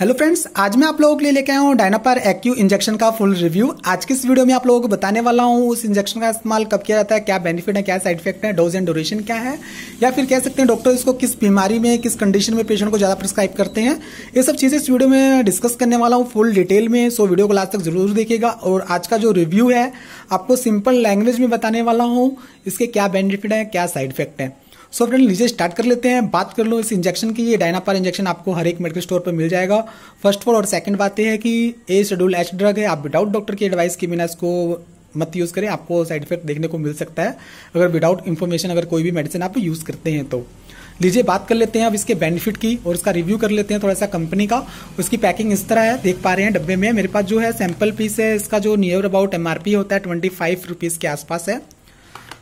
hello friends आज मैं आप लोगों के लिए लेके आया हूँ डायनापार एक्यू इंजेक्शन का फुल रिव्यू आज की इस वीडियो में आप लोगों को बताने वाला हूँ उस इंजेक्शन का इस्तेमाल कब किया जाता है क्या बेनिफिट है क्या साइड इफेक्ट है डोज एंड ड्यूरेशन क्या है या फिर कह सकते हैं डॉक्टर इसको किस बीमारी में किस कंडीशन में पेशेंट को ज़्यादा प्रिस्क्राइब करते हैं ये सब चीज़ें इस वीडियो में डिस्कस करने वाला हूँ फुल डिटेल में सो वीडियो को लास्ट तक जरूर देखेगा और आज का जो रिव्यू है आपको सिंपल लैंग्वेज में बताने वाला हूँ इसके क्या बेनिफिट है क्या साइड इफेक्ट है सो फ्रेंड लीजिए स्टार्ट कर लेते हैं बात कर लो इस इंजेक्शन की ये डायनापार इंजेक्शन आपको हर एक मेडिकल स्टोर पर मिल जाएगा फर्स्ट ऑल और सेकंड बात यह है कि ए शेड्यूल एच ड्रग है आप विदाउट डॉक्टर की एडवाइस के बिना इसको मत यूज़ करें आपको साइड इफेक्ट देखने को मिल सकता है अगर विदाउट इन्फॉर्मेशन अगर कोई भी मेडिसिन आप यूज़ करते हैं तो लीजिए बात कर लेते हैं अब इसके बेनिफिट की और इसका रिव्यू कर लेते हैं थोड़ा सा कंपनी का उसकी पैकिंग इस तरह है देख पा रहे हैं डब्बे में मेरे पास जो है सैम्पल पीस है इसका जो नियर अबाउट एम होता है ट्वेंटी फाइव के आसपास है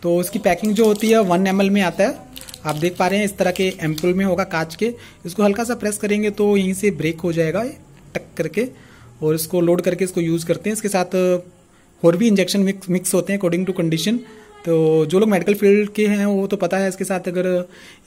तो उसकी पैकिंग जो होती है वन एम में आता है आप देख पा रहे हैं इस तरह के एम्पुल में होगा कांच के इसको हल्का सा प्रेस करेंगे तो यहीं से ब्रेक हो जाएगा टक करके और इसको लोड करके इसको यूज़ करते हैं इसके साथ और भी इंजेक्शन मिक्स मिक्स होते हैं अकॉर्डिंग टू कंडीशन तो जो लोग मेडिकल फील्ड के हैं वो तो पता है इसके साथ अगर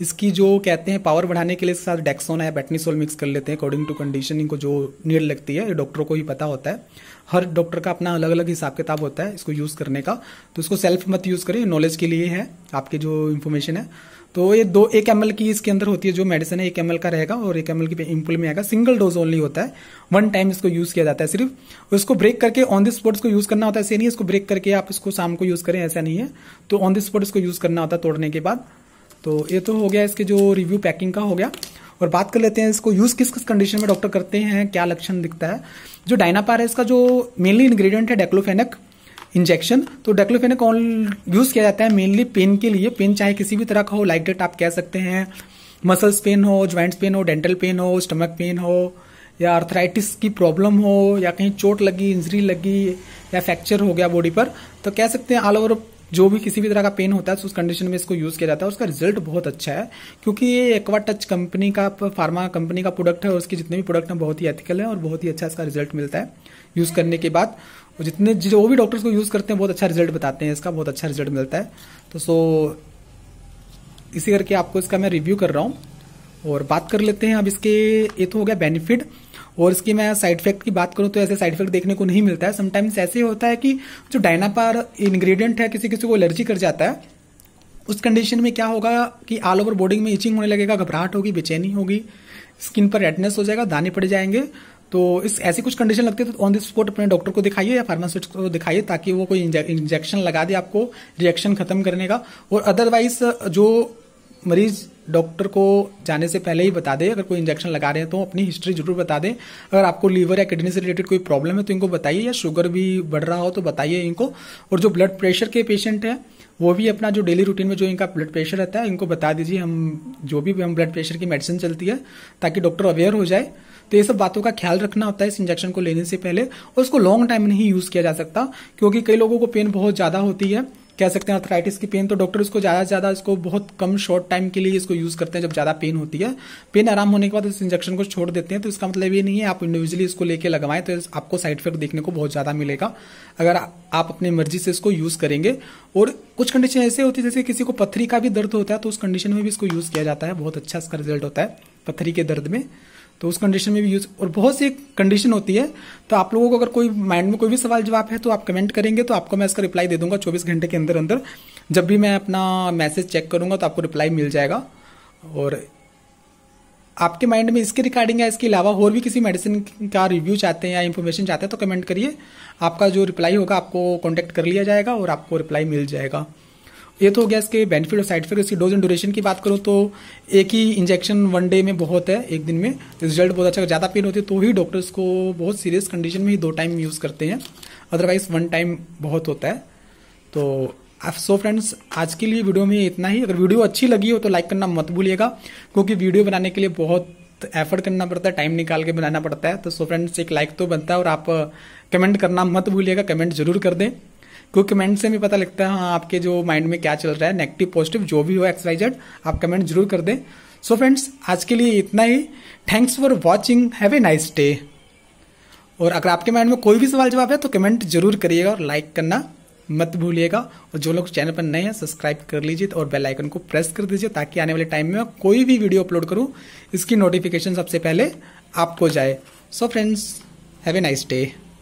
इसकी जो कहते हैं पावर बढ़ाने के लिए इसके साथ डेक्सोन है बैटनीसोल मिक्स कर लेते हैं अकॉर्डिंग टू कंडीशन इनको जो नीड लगती है ये डॉक्टरों को ही पता होता है हर डॉक्टर का अपना अलग अलग हिसाब किताब होता है इसको यूज़ करने का तो इसको सेल्फ मत यूज़ करें नॉलेज के लिए है आपके जो इन्फॉर्मेशन है तो ये दो एक एम की इसके अंदर होती है जो मेडिसिन है एक एम का रहेगा और एक एम की इम्पुल में आएगा सिंगल डोज ओनली होता है वन टाइम इसको यूज किया जाता है सिर्फ इसको ब्रेक करके ऑन द स्पॉट इसको यूज करना होता है ऐसे नहीं इसको ब्रेक करके आप इसको शाम को यूज करें ऐसा नहीं है तो ऑन द स्पॉट इसको यूज करना होता है तोड़ने के बाद तो ये तो हो गया इसके जो रिव्यू पैकिंग का हो गया और बात कर लेते हैं इसको यूज़ किस किस कंडीशन में डॉक्टर करते हैं क्या लक्षण दिखता है जो डायनापार है इसका जो मेनली इंग्रेडिएंट है डेक्लोफेनक इंजेक्शन तो डेक्लोफेनाकॉल यूज़ किया जाता है मेनली पेन के लिए पेन चाहे किसी भी तरह का हो लाइक डेट आप कह सकते हैं मसल्स पेन हो ज्वाइंट्स पेन हो डेंटल पेन हो स्टमक पेन हो या अर्थराइटिस की प्रॉब्लम हो या कहीं चोट लगी इंजरी लगी या फ्रैक्चर हो गया बॉडी पर तो कह सकते हैं ऑल ओवर जो भी किसी भी तरह का पेन होता है तो उस कंडीशन में इसको यूज़ किया जाता है उसका रिजल्ट बहुत अच्छा है क्योंकि ये एक्वा टच कंपनी का फार्मा कंपनी का प्रोडक्ट है और उसके जितने भी प्रोडक्ट हैं बहुत ही एथिकल है और बहुत ही अच्छा इसका रिजल्ट मिलता है यूज़ करने के बाद और जितने जो भी डॉक्टर्स को यूज़ करते हैं बहुत अच्छा रिजल्ट बताते हैं इसका बहुत अच्छा रिजल्ट मिलता है तो सो इसी करके आपको इसका मैं रिव्यू कर रहा हूँ और बात कर लेते हैं अब इसके ये तो हो गया बेनिफिट और इसकी मैं साइड इफेक्ट की बात करूँ तो ऐसे साइड इफेक्ट देखने को नहीं मिलता है समटाइम्स ऐसे होता है कि जो डायनापार इन्ग्रीडियंट है किसी किसी को एलर्जी कर जाता है उस कंडीशन में क्या होगा कि ऑल ओवर बॉडी में इचिंग होने लगेगा घबराहट होगी बेचैनी होगी स्किन पर रेडनेस हो जाएगा दाने पड़ जाएंगे तो इस ऐसी कुछ कंडीशन लगती है तो ऑन द स्पॉट अपने डॉक्टर को दिखाइए या फार्मासिस्ट को दिखाइए ताकि वो कोई इंजेक्शन लगा दे आपको रिएक्शन खत्म करने का और अदरवाइज जो मरीज डॉक्टर को जाने से पहले ही बता दे अगर कोई इंजेक्शन लगा रहे हैं तो अपनी हिस्ट्री जरूर बता दें अगर आपको लीवर या किडनी से रिलेटेड कोई प्रॉब्लम है तो इनको बताइए या शुगर भी बढ़ रहा हो तो बताइए इनको और जो ब्लड प्रेशर के पेशेंट हैं वो भी अपना जो डेली रूटीन में जो इनका ब्लड प्रेशर रहता है इनको बता दीजिए हम जो भी हम ब्लड प्रेशर की मेडिसिन चलती है ताकि डॉक्टर अवेयर हो जाए तो ये सब बातों का ख्याल रखना होता है इस इंजेक्शन को लेने से पहले और उसको लॉन्ग टाइम नहीं यूज किया जा सकता क्योंकि कई लोगों को पेन बहुत ज्यादा होती है कह सकते हैं अर्थराइटिस की पेन तो डॉक्टर इसको ज़्यादा से ज़्यादा इसको बहुत कम शॉर्ट टाइम के लिए इसको यूज़ करते हैं जब ज़्यादा पेन होती है पेन आराम होने के बाद इस इंजेक्शन को छोड़ देते हैं तो इसका मतलब ये नहीं है आप इंडिविजुअली इसको लेके लगवाएं तो आपको साइड इफेक्ट देखने को बहुत ज़्यादा मिलेगा अगर आप अपनी मर्जी से इसको यूज़ करेंगे और कुछ कंडीशन ऐसे होती है जैसे किसी को पथरी का भी दर्द होता है तो उस कंडीशन में भी इसको यूज़ किया जाता है बहुत अच्छा इसका रिजल्ट होता है पथरी के दर्द में तो उस कंडीशन में भी यूज और बहुत सी कंडीशन होती है तो आप लोगों को अगर कोई माइंड में कोई भी सवाल जवाब है तो आप कमेंट करेंगे तो आपको मैं इसका रिप्लाई दे दूंगा चौबीस घंटे के अंदर अंदर जब भी मैं अपना मैसेज चेक करूंगा तो आपको रिप्लाई मिल जाएगा और आपके माइंड में इसके रिकॉर्डिंग या इसके अलावा और भी किसी मेडिसिन का रिव्यू चाहते हैं या इन्फॉर्मेशन चाहते हैं तो कमेंट करिए आपका जो रिप्लाई होगा आपको कॉन्टैक्ट कर लिया जाएगा और आपको रिप्लाई मिल जाएगा ये तो हो गया इसके बेनिफिट और साइड इफेक्ट इसकी डोज एंड ड्यूरेशन की बात करूँ तो एक ही इंजेक्शन वन डे में बहुत है एक दिन में रिजल्ट बहुत अच्छा ज़्यादा पेन होती है तो ही डॉक्टर्स को बहुत सीरियस कंडीशन में ही दो टाइम यूज़ करते हैं अदरवाइज वन टाइम बहुत होता है तो आप सो फ्रेंड्स आज के लिए वीडियो में इतना ही अगर वीडियो अच्छी लगी हो तो लाइक करना मत भूलिएगा क्योंकि वीडियो बनाने के लिए बहुत एफर्ट करना पड़ता है टाइम निकाल के बनाना पड़ता है तो सो फ्रेंड्स एक लाइक तो बनता है और आप कमेंट करना मत भूलिएगा कमेंट जरूर कर दें क्योंकि कमेंट से भी पता लगता है हाँ आपके जो माइंड में क्या चल रहा है नेगेटिव पॉजिटिव जो भी हो एक्सवाइजेड आप कमेंट जरूर कर दें सो फ्रेंड्स आज के लिए इतना ही thanks for watching have a nice day और अगर आपके माइंड में कोई भी सवाल जवाब है तो कमेंट जरूर करिएगा और लाइक करना मत भूलिएगा और जो लोग चैनल पर नए हैं सब्सक्राइब कर लीजिए तो और बेल आइकन को प्रेस कर दीजिए ताकि आने वाले टाइम में मैं कोई भी वीडियो अपलोड करूं इसकी नोटिफिकेशन सबसे पहले आपको जाए so friends have a nice day